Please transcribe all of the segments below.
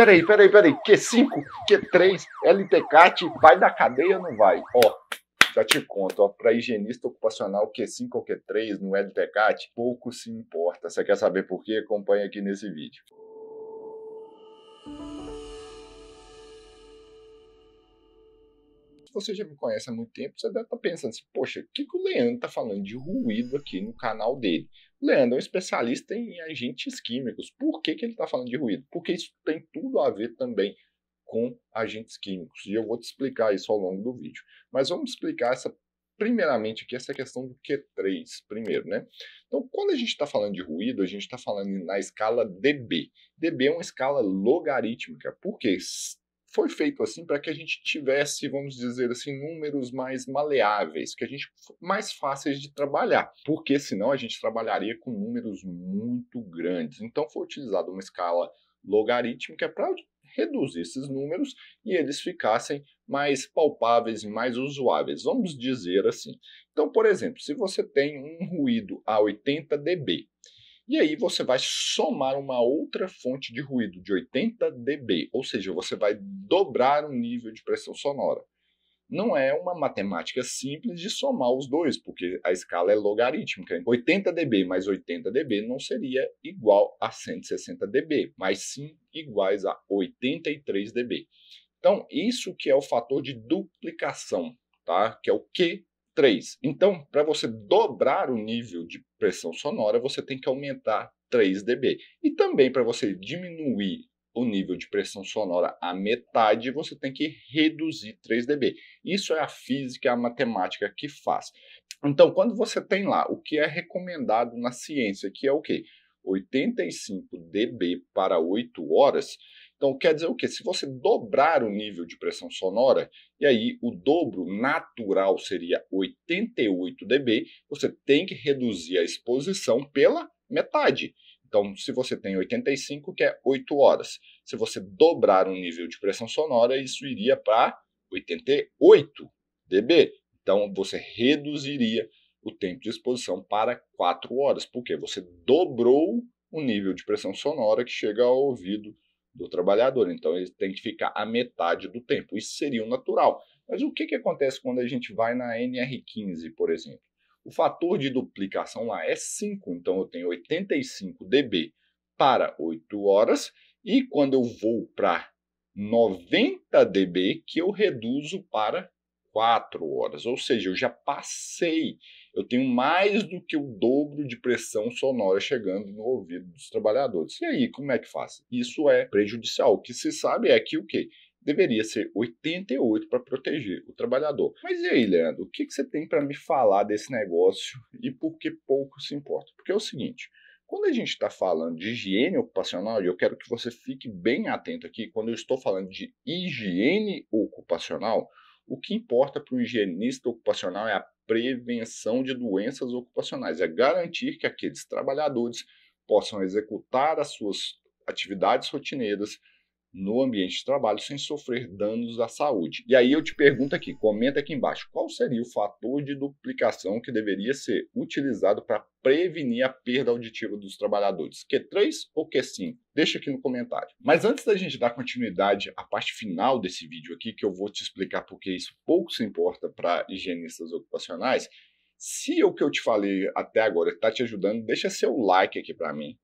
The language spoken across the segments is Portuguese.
Peraí, peraí, peraí. Q5, Q3, LTCAT, vai da cadeia ou não vai? Ó, já te conto, ó, para higienista ocupacional Q5 ou Q3 no LTCAT, pouco se importa. Você quer saber por quê? Acompanhe aqui nesse vídeo. Se você já me conhece há muito tempo, você deve estar tá pensando assim, poxa, o que, que o Leandro está falando de ruído aqui no canal dele? Leandro é um especialista em agentes químicos. Por que, que ele está falando de ruído? Porque isso tem tudo a ver também com agentes químicos. E eu vou te explicar isso ao longo do vídeo. Mas vamos explicar essa primeiramente aqui essa questão do Q3, primeiro, né? Então, quando a gente está falando de ruído, a gente está falando na escala dB. dB é uma escala logarítmica, Por quê? foi feito assim para que a gente tivesse, vamos dizer assim, números mais maleáveis, que a gente mais fáceis de trabalhar, porque senão a gente trabalharia com números muito grandes. Então foi utilizada uma escala logarítmica para reduzir esses números e eles ficassem mais palpáveis e mais usuáveis, vamos dizer assim. Então, por exemplo, se você tem um ruído a 80 dB e aí você vai somar uma outra fonte de ruído de 80 dB, ou seja, você vai dobrar o nível de pressão sonora. Não é uma matemática simples de somar os dois, porque a escala é logarítmica. 80 dB mais 80 dB não seria igual a 160 dB, mas sim iguais a 83 dB. Então, isso que é o fator de duplicação, tá? Que é o Q 3. Então, para você dobrar o nível de pressão sonora, você tem que aumentar 3 dB. E também para você diminuir o nível de pressão sonora a metade, você tem que reduzir 3 dB. Isso é a física, a matemática que faz. Então, quando você tem lá o que é recomendado na ciência, que é o quê? 85 dB para 8 horas, então, quer dizer o quê? Se você dobrar o nível de pressão sonora, e aí o dobro natural seria 88 dB, você tem que reduzir a exposição pela metade. Então, se você tem 85, que é 8 horas. Se você dobrar o nível de pressão sonora, isso iria para 88 dB. Então, você reduziria o tempo de exposição para 4 horas, porque você dobrou o nível de pressão sonora que chega ao ouvido do trabalhador. Então ele tem que ficar a metade do tempo. Isso seria o natural. Mas o que, que acontece quando a gente vai na NR15, por exemplo? O fator de duplicação lá é 5, então eu tenho 85 dB para 8 horas, e quando eu vou para 90 dB, que eu reduzo para quatro horas. Ou seja, eu já passei, eu tenho mais do que o dobro de pressão sonora chegando no ouvido dos trabalhadores. E aí, como é que faz? Isso é prejudicial. O que se sabe é que o quê? Deveria ser 88 para proteger o trabalhador. Mas e aí, Leandro, o que, que você tem para me falar desse negócio e por que pouco se importa? Porque é o seguinte: quando a gente está falando de higiene ocupacional, e eu quero que você fique bem atento aqui, quando eu estou falando de higiene ocupacional, o que importa para o higienista ocupacional é a prevenção de doenças ocupacionais, é garantir que aqueles trabalhadores possam executar as suas atividades rotineiras no ambiente de trabalho sem sofrer danos à saúde. E aí eu te pergunto aqui, comenta aqui embaixo, qual seria o fator de duplicação que deveria ser utilizado para prevenir a perda auditiva dos trabalhadores? Q3 ou Q5? Deixa aqui no comentário. Mas antes da gente dar continuidade à parte final desse vídeo aqui, que eu vou te explicar porque isso pouco se importa para higienistas ocupacionais, se o que eu te falei até agora está te ajudando, deixa seu like aqui para mim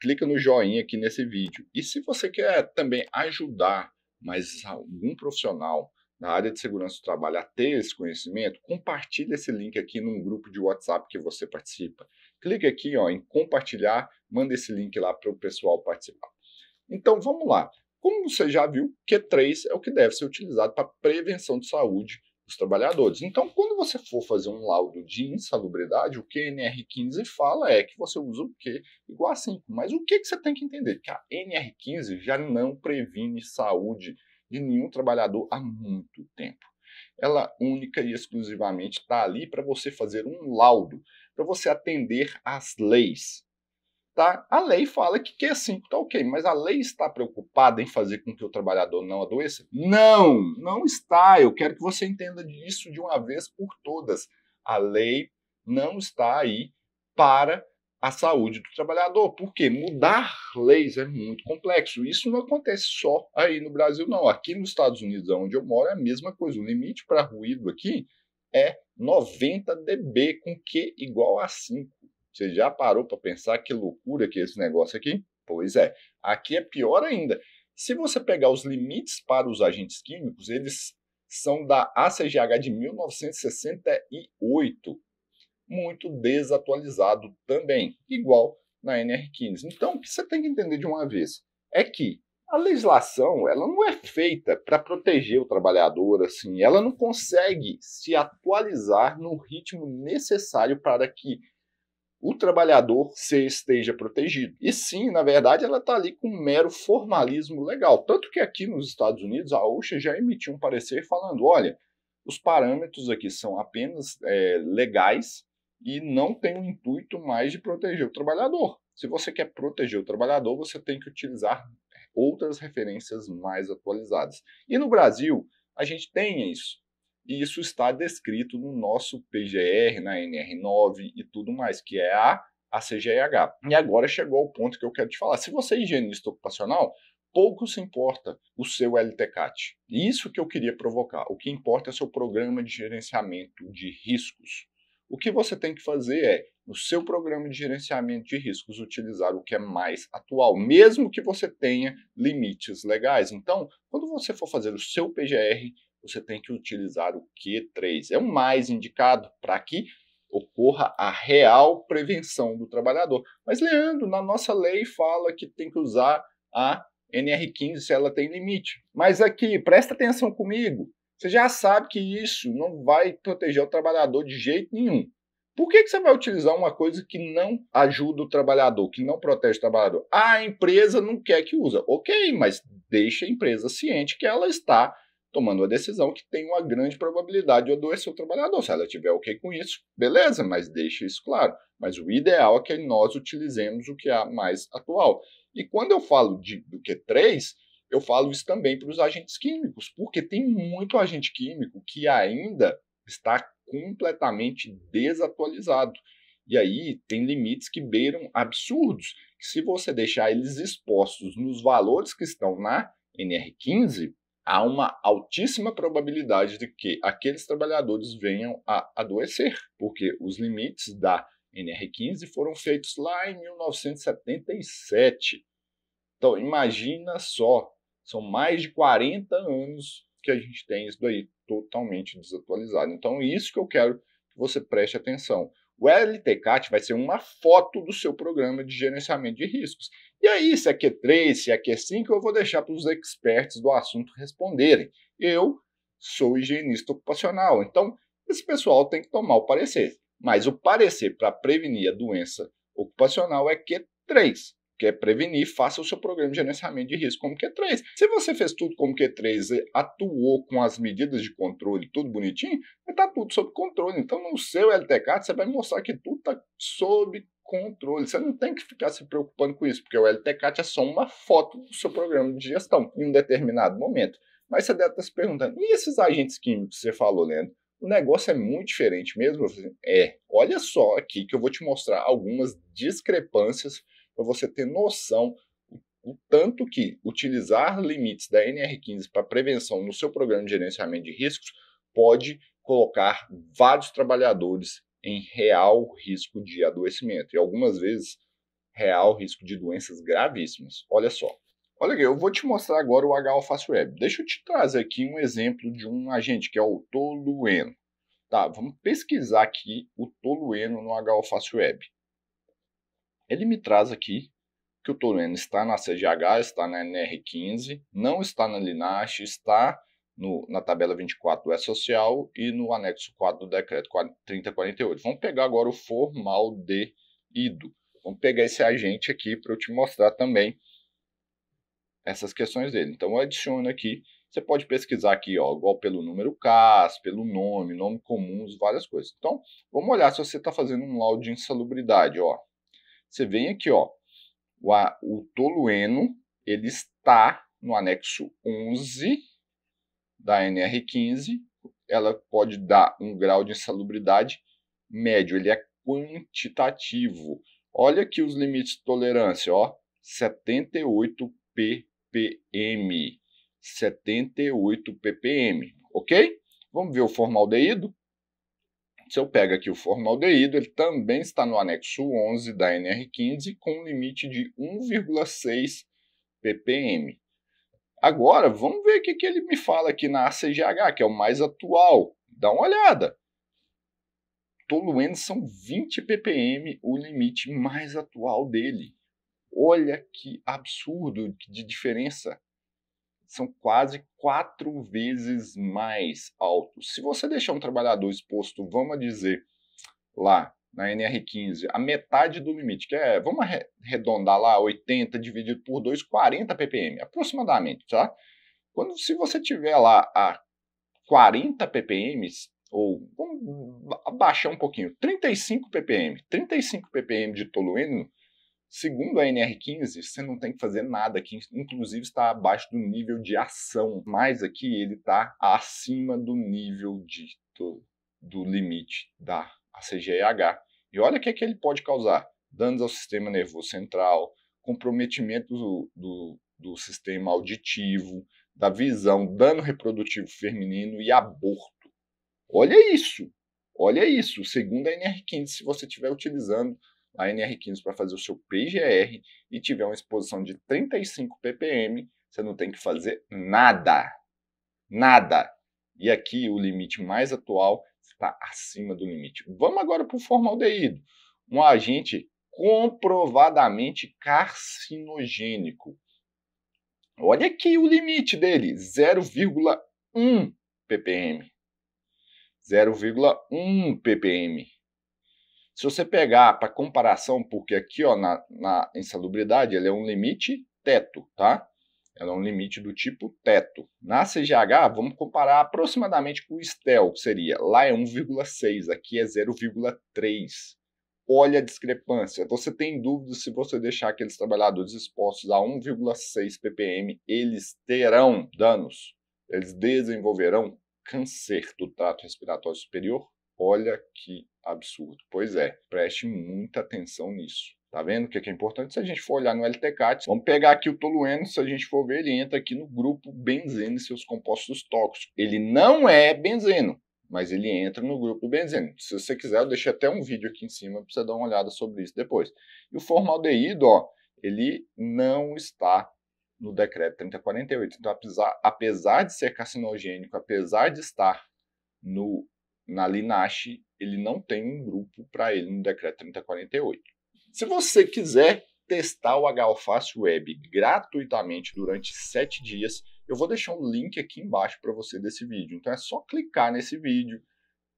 clica no joinha aqui nesse vídeo. E se você quer também ajudar mais algum profissional na área de segurança do trabalho a ter esse conhecimento, compartilhe esse link aqui num grupo de WhatsApp que você participa. Clique aqui ó, em compartilhar, manda esse link lá para o pessoal participar. Então vamos lá. Como você já viu, Q3 é o que deve ser utilizado para prevenção de saúde os trabalhadores. Então, quando você for fazer um laudo de insalubridade, o que a NR15 fala é que você usa o Q igual a 5. Mas o que, que você tem que entender? Que a NR15 já não previne saúde de nenhum trabalhador há muito tempo. Ela única e exclusivamente está ali para você fazer um laudo, para você atender às leis. Tá? A lei fala que, que é assim, tá ok, mas a lei está preocupada em fazer com que o trabalhador não adoeça? Não, não está. Eu quero que você entenda isso de uma vez por todas. A lei não está aí para a saúde do trabalhador, por quê mudar leis é muito complexo. Isso não acontece só aí no Brasil, não. Aqui nos Estados Unidos, onde eu moro, é a mesma coisa. O limite para ruído aqui é 90 dB, com Q igual a 5. Você já parou para pensar que loucura que é esse negócio aqui? Pois é, aqui é pior ainda. Se você pegar os limites para os agentes químicos, eles são da ACGH de 1968, muito desatualizado também, igual na NR15. Então, o que você tem que entender de uma vez é que a legislação ela não é feita para proteger o trabalhador, assim, ela não consegue se atualizar no ritmo necessário para que o trabalhador se esteja protegido. E sim, na verdade, ela está ali com um mero formalismo legal. Tanto que aqui nos Estados Unidos, a OSHA já emitiu um parecer falando: olha, os parâmetros aqui são apenas é, legais e não tem o intuito mais de proteger o trabalhador. Se você quer proteger o trabalhador, você tem que utilizar outras referências mais atualizadas. E no Brasil, a gente tem isso. E isso está descrito no nosso PGR, na NR9 e tudo mais, que é a ACGIH. E agora chegou ao ponto que eu quero te falar. Se você é higienista ocupacional, pouco se importa o seu LTCAT. Isso que eu queria provocar. O que importa é seu programa de gerenciamento de riscos. O que você tem que fazer é, no seu programa de gerenciamento de riscos, utilizar o que é mais atual, mesmo que você tenha limites legais. Então, quando você for fazer o seu PGR, você tem que utilizar o Q3. É o mais indicado para que ocorra a real prevenção do trabalhador. Mas, Leandro, na nossa lei fala que tem que usar a NR15 se ela tem limite. Mas aqui, presta atenção comigo. Você já sabe que isso não vai proteger o trabalhador de jeito nenhum. Por que, que você vai utilizar uma coisa que não ajuda o trabalhador, que não protege o trabalhador? Ah, a empresa não quer que usa. Ok, mas deixa a empresa ciente que ela está tomando uma decisão que tem uma grande probabilidade de adoecer o trabalhador. Se ela tiver ok com isso, beleza, mas deixa isso claro. Mas o ideal é que nós utilizemos o que há é mais atual. E quando eu falo de, do Q3, eu falo isso também para os agentes químicos, porque tem muito agente químico que ainda está completamente desatualizado. E aí tem limites que beiram absurdos. Se você deixar eles expostos nos valores que estão na NR15, há uma altíssima probabilidade de que aqueles trabalhadores venham a adoecer, porque os limites da NR15 foram feitos lá em 1977. Então, imagina só, são mais de 40 anos que a gente tem isso daí totalmente desatualizado. Então, é isso que eu quero que você preste atenção. O LTCAT vai ser uma foto do seu programa de gerenciamento de riscos. E aí, se é q 3, se é q 5, eu vou deixar para os experts do assunto responderem. Eu sou higienista ocupacional, então esse pessoal tem que tomar o parecer. Mas o parecer para prevenir a doença ocupacional é Q3 quer é prevenir, faça o seu programa de gerenciamento de risco como Q3. Se você fez tudo como Q3, atuou com as medidas de controle, tudo bonitinho, está tudo sob controle. Então, no seu LTK, você vai mostrar que tudo está sob controle. Você não tem que ficar se preocupando com isso, porque o LTCAT é só uma foto do seu programa de gestão em um determinado momento. Mas você deve estar tá se perguntando, e esses agentes químicos que você falou, Leandro? O negócio é muito diferente mesmo? É, olha só aqui que eu vou te mostrar algumas discrepâncias para você ter noção o tanto que utilizar limites da NR15 para prevenção no seu programa de gerenciamento de riscos pode colocar vários trabalhadores em real risco de adoecimento e algumas vezes real risco de doenças gravíssimas. Olha só. Olha aqui, eu vou te mostrar agora o HOFAS Web. Deixa eu te trazer aqui um exemplo de um agente que é o tolueno. Tá, vamos pesquisar aqui o tolueno no HOFAS Web. Ele me traz aqui que o Toluene está na CGH, está na NR15, não está na Linache, está no, na tabela 24 do E-Social e no anexo 4 do decreto 3048. Vamos pegar agora o formal de IDO. Vamos pegar esse agente aqui para eu te mostrar também essas questões dele. Então eu adiciono aqui, você pode pesquisar aqui, ó, igual pelo número CAS, pelo nome, nome comum, várias coisas. Então, vamos olhar se você está fazendo um laudo de insalubridade, ó. Você vem aqui, ó, o, o tolueno, ele está no anexo 11 da NR15, ela pode dar um grau de insalubridade médio, ele é quantitativo. Olha aqui os limites de tolerância, ó, 78 ppm, 78 ppm, ok? Vamos ver o formaldeído? Se eu pego aqui o formaldeído, ele também está no anexo 11 da NR15 com um limite de 1,6 ppm. Agora, vamos ver o que, que ele me fala aqui na ACGH, que é o mais atual. Dá uma olhada. Toluenes são 20 ppm, o limite mais atual dele. Olha que absurdo de diferença são quase quatro vezes mais altos. Se você deixar um trabalhador exposto, vamos dizer, lá na NR15, a metade do limite, que é, vamos arredondar lá, 80 dividido por 2, 40 ppm, aproximadamente, tá? Quando, se você tiver lá a 40 ppm, ou vamos abaixar um pouquinho, 35 ppm, 35 ppm de tolueno, Segundo a NR15, você não tem que fazer nada, Aqui, inclusive está abaixo do nível de ação, mas aqui ele está acima do nível de, do, do limite da CGIH. E olha o que, é que ele pode causar: danos ao sistema nervoso central, comprometimento do, do, do sistema auditivo, da visão, dano reprodutivo feminino e aborto. Olha isso! Olha isso! Segundo a NR15, se você estiver utilizando a NR15 para fazer o seu PGR e tiver uma exposição de 35 ppm, você não tem que fazer nada. Nada. E aqui o limite mais atual está acima do limite. Vamos agora para o formaldeído, um agente comprovadamente carcinogênico. Olha aqui o limite dele, 0,1 ppm. 0,1 ppm. Se você pegar para comparação, porque aqui ó, na, na insalubridade ele é um limite teto, tá? Ela é um limite do tipo teto. Na CGH, vamos comparar aproximadamente com o STEL, que seria lá é 1,6, aqui é 0,3. Olha a discrepância. Você tem dúvidas se você deixar aqueles trabalhadores expostos a 1,6 ppm, eles terão danos, eles desenvolverão câncer do trato respiratório superior? Olha que absurdo. Pois é, preste muita atenção nisso. Tá vendo o é que é importante? Se a gente for olhar no LTCAT, vamos pegar aqui o tolueno, se a gente for ver, ele entra aqui no grupo benzeno e seus compostos tóxicos. Ele não é benzeno, mas ele entra no grupo benzeno. Se você quiser, eu deixei até um vídeo aqui em cima para você dar uma olhada sobre isso depois. E o formaldeído, ó, ele não está no decreto 3048. Então, apesar, apesar de ser carcinogênico, apesar de estar no na Linache, ele não tem um grupo para ele no decreto 3048. Se você quiser testar o HOFácil Web gratuitamente durante sete dias, eu vou deixar um link aqui embaixo para você desse vídeo. Então é só clicar nesse vídeo,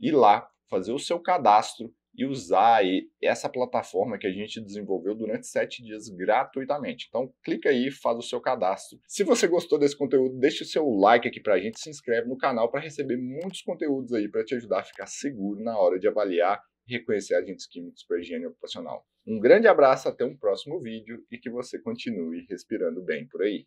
ir lá, fazer o seu cadastro e usar essa plataforma que a gente desenvolveu durante sete dias gratuitamente. Então, clica aí, faz o seu cadastro. Se você gostou desse conteúdo, deixa o seu like aqui para a gente, se inscreve no canal para receber muitos conteúdos aí para te ajudar a ficar seguro na hora de avaliar e reconhecer agentes químicos para higiene ocupacional. Um grande abraço, até um próximo vídeo e que você continue respirando bem por aí.